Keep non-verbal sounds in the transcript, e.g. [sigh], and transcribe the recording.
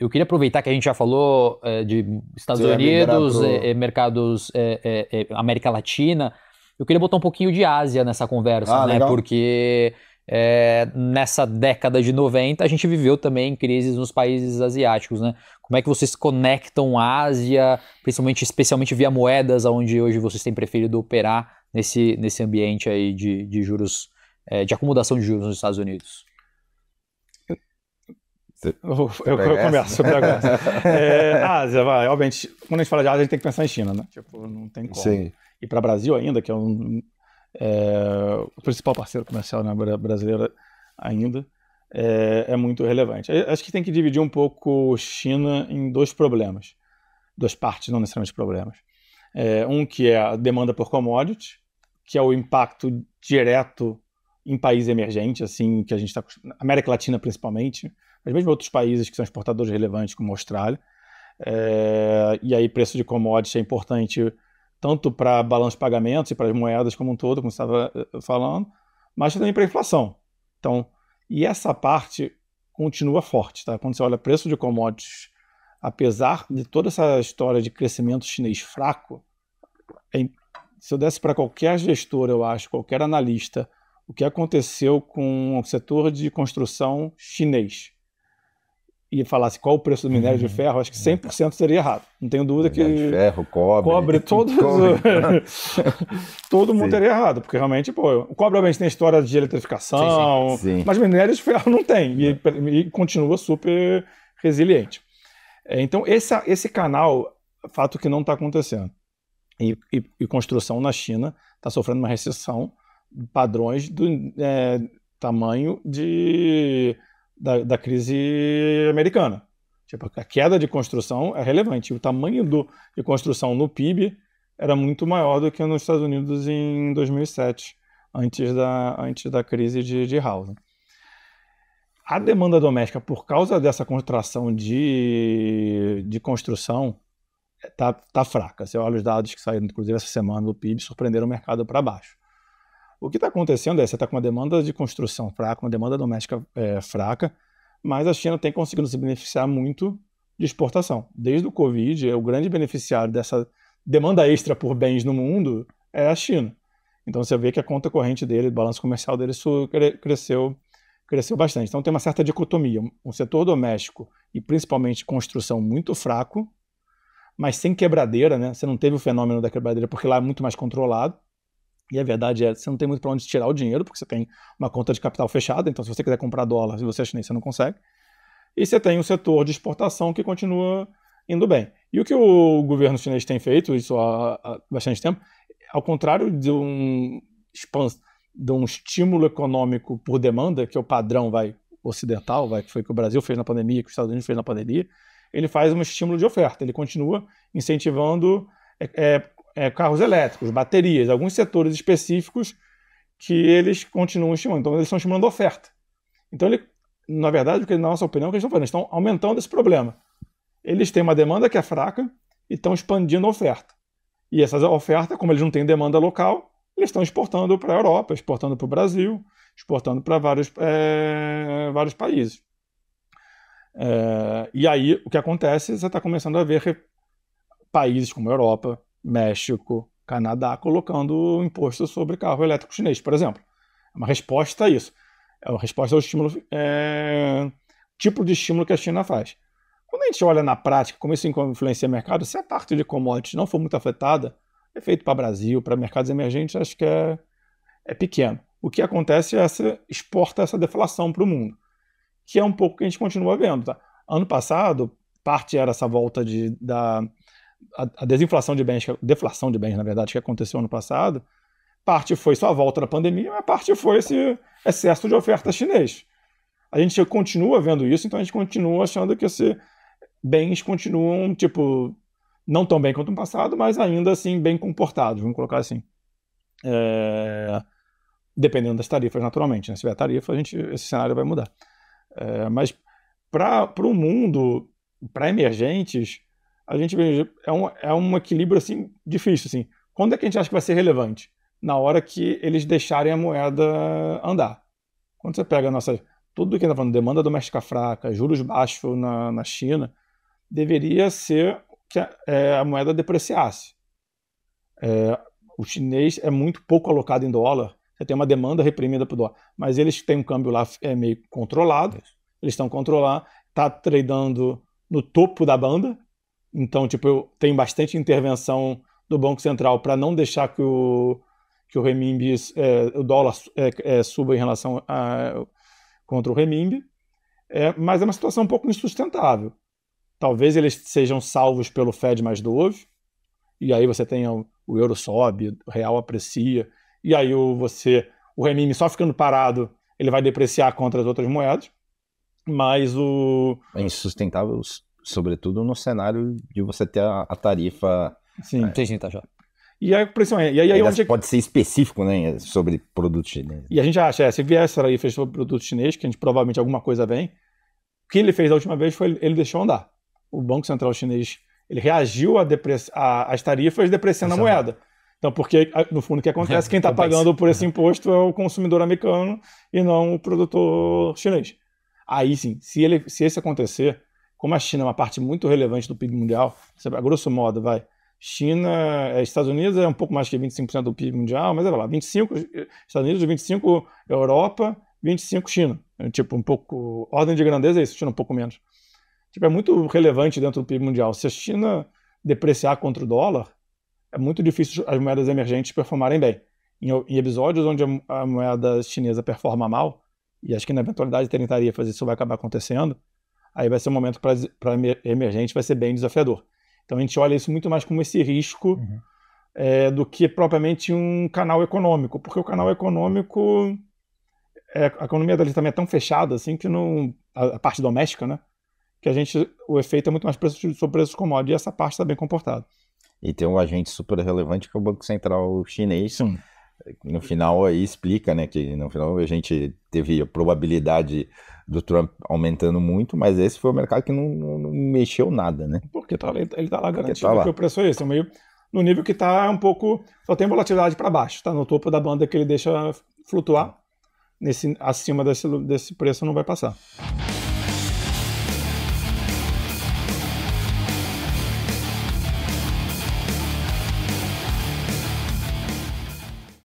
Eu queria aproveitar que a gente já falou é, de Estados Você Unidos, pro... é, mercados América Latina. Eu queria botar um pouquinho de Ásia nessa conversa, ah, né? Legal. Porque nessa década de 90 a gente viveu também crises nos países asiáticos, né? Como é que vocês conectam a Ásia, principalmente, especialmente via moedas, onde hoje vocês têm preferido operar nesse, nesse ambiente aí de, de juros, de acomodação de juros nos Estados Unidos? Você, eu, eu, eu começo sobre a é, Ásia, [laughs] ah, vai. Obviamente, quando a gente fala de Ásia, a gente tem que pensar em China, né? Tipo, não tem como. Sim. E para Brasil ainda, que é, um, é, o principal parceiro comercial né, brasileira ainda, é, é muito relevante. Eu acho que tem que dividir um pouco China em dois problemas. Duas partes, não necessariamente problemas. É, um que é a demanda por commodities, que é o impacto direto em países emergentes, assim, que a gente está. América Latina principalmente, mas mesmo outros países que são exportadores relevantes, como a Austrália. É, e aí, preço de commodities é importante tanto para balanço de pagamentos e para as moedas como um todo, como você estava eh, eh, falando, mas também para a inflação. Então, e essa parte continua forte, tá? Quando você olha preço de commodities, apesar de toda essa história de crescimento chinês fraco, é, se eu desse para qualquer gestor, eu acho, qualquer analista, o que aconteceu com o setor de construção chinês e falasse qual o preço do minério uhum. de ferro, acho que 100% é. seria errado. Não tenho dúvida minério que. De ferro, cobre. Cobre, [laughs] todos. Né? [laughs] todo mundo teria errado, porque realmente, pô, o cobre obviamente tem história de eletrificação, sim, sim. mas minério de ferro não tem, e, é. e continua super resiliente. É, então, esse, esse canal, fato que não está acontecendo. E, e, e construção na China está sofrendo uma recessão padrões do é, tamanho de, da, da, crise americana. Tipo, a queda de construção é relevante. O tamanho do, de construção no PIB era muito maior do que nos Estados Unidos em 2007, antes da, antes da crise de, de housing. Né? A demanda doméstica, por causa dessa contração de, de construção, está tá fraca. Você olha os dados que saíram, inclusive, essa semana do PIB, surpreenderam o mercado para baixo. O que está acontecendo é você está com uma demanda de construção fraca, uma demanda doméstica é, fraca, mas a China tem conseguido se beneficiar muito de exportação. Desde o Covid, é, o grande beneficiário dessa demanda extra por bens no mundo é a China. Então você vê que a conta corrente dele, o balanço comercial dele cresceu, cresceu bastante. Então tem uma certa dicotomia, um setor doméstico e principalmente construção muito fraco, mas sem quebradeira, né? Você não teve o fenômeno da quebradeira porque lá é muito mais controlado. E a verdade é, você não tem muito para onde tirar o dinheiro, porque você tem uma conta de capital fechada, então se você quiser comprar dólar, se você é chinês, você não consegue. E você tem o um setor de exportação que continua indo bem. E o que o governo chinês tem feito, isso há, bastante tempo, ao contrário de um, de um estímulo econômico por demanda, que é o padrão vai ocidental, vai, que foi que o Brasil fez na pandemia, que os Estados Unidos fez na pandemia, ele faz um estímulo de oferta, ele continua incentivando é, é é, carros elétricos, baterias, alguns setores específicos que eles continuam estimando. Então, eles estão estimulando oferta. Então, ele, na verdade, na nossa opinião, o que eles estão fazendo? Eles estão aumentando esse problema. Eles têm uma demanda que é fraca e estão expandindo a oferta. E essa oferta, como eles não têm demanda local, eles estão exportando para a Europa, exportando para o Brasil, exportando para vários, é, vários países. É, e aí, o que acontece? É você está começando a ver países como a Europa, México, Canadá, colocando imposto sobre carro elétrico chinês, por exemplo. É uma resposta a isso. É uma resposta ao estímulo, é, tipo de estímulo que a China faz. Quando a gente olha na prática como isso influencia o mercado, se a parte de commodities não for muito afetada, efeito é para Brasil, para mercados emergentes, acho que é, é pequeno. O que acontece é essa exporta essa deflação para o mundo, que é um pouco que a gente continua vendo. Tá? Ano passado, parte era essa volta de, da, a, desinflação de bens, deflação de bens, na verdade, que aconteceu ano passado, parte foi só a volta da pandemia, mas parte foi esse excesso de oferta chinês. A gente continua vendo isso, então a gente continua achando que esses bens continuam, tipo, não tão bem quanto no passado, mas ainda assim bem comportados, vamos colocar assim. É... Dependendo das tarifas, naturalmente. Né? Se tiver tarifa, a gente, esse cenário vai mudar. É... Mas para o mundo, para emergentes, a gente vê, é um, é um equilíbrio assim difícil assim. Quando é que a gente acha que vai ser relevante? Na hora que eles deixarem a moeda andar. Quando você pega a nossa tudo que está falando, demanda doméstica fraca, juros baixos na, na China, deveria ser que a, é, a moeda depreciasse. É, o chinês é muito pouco alocado em dólar, você tem uma demanda reprimida por dólar, mas eles têm um câmbio lá é meio controlado, eles estão controlando, está tradando no topo da banda, então, tipo, tem bastante intervenção do Banco Central para não deixar que o, que o renminbi, é, o dólar é, é, suba em relação a, contra o renminbi, é, mas é uma situação um pouco insustentável. Talvez eles sejam salvos pelo Fed mais 12, e aí você tenha o, o euro sobe, o real aprecia, e aí o, você, o renminbi só ficando parado, ele vai depreciar contra as outras moedas, mas o... É insustentável sobretudo no cenário de você ter a, a tarifa. Sim, é, tem gente tá, já. E aí, por isso, e aí, aí onde... É pode ser específico, né, sobre produto chinês. E a gente acha, é, se vier essa fez sobre produto chinês, que a gente provavelmente alguma coisa vem, o que ele fez da última vez foi ele, deixou andar. O Banco Central Chinês, ele reagiu às as tarifas depreciando a moeda. Então, porque no fundo o que acontece, [laughs] quem está pagando por esse é. imposto é o consumidor americano e não o produtor chinês. Aí sim, se, ele, se esse acontecer, como a China é uma parte muito relevante do PIB mundial, a grosso modo, vai. China, eh, Estados Unidos é um pouco mais que 25% do PIB mundial, mas é lá, 25 eh, Estados Unidos, 25 Europa, 25 China. É, tipo, um pouco. Ordem de grandeza é isso, China um pouco menos. Tipo, é muito relevante dentro do PIB mundial. Se a China depreciar contra o dólar, é muito difícil as moedas emergentes performarem bem. Em, em episódios onde a, moeda chinesa performa mal, e acho que na eventualidade terem tentaria fazer isso vai acabar acontecendo, aí vai ser um momento para emergente, vai ser bem desafiador. Então a gente olha isso muito mais como esse risco uhum. é, do que propriamente um canal econômico, porque o canal econômico, é, a economia dele também é tão fechada assim que não, a, a, parte doméstica, né? Que a gente, o efeito é muito mais preço, sobre preços commodities e essa parte está bem comportada. E tem um agente super relevante que é o Banco Central Chinês. Sim no final aí explica, né, que no final a gente teve a probabilidade do Trump aumentando muito, mas esse foi o mercado que não, não, não mexeu nada, né? Porque tá, ele, ele tá lá garantindo tá que o preço é esse, tá meio no nível que tá um pouco, só tem volatilidade para baixo, tá no topo da banda que ele deixa flutuar, nesse acima desse, desse preço não vai passar.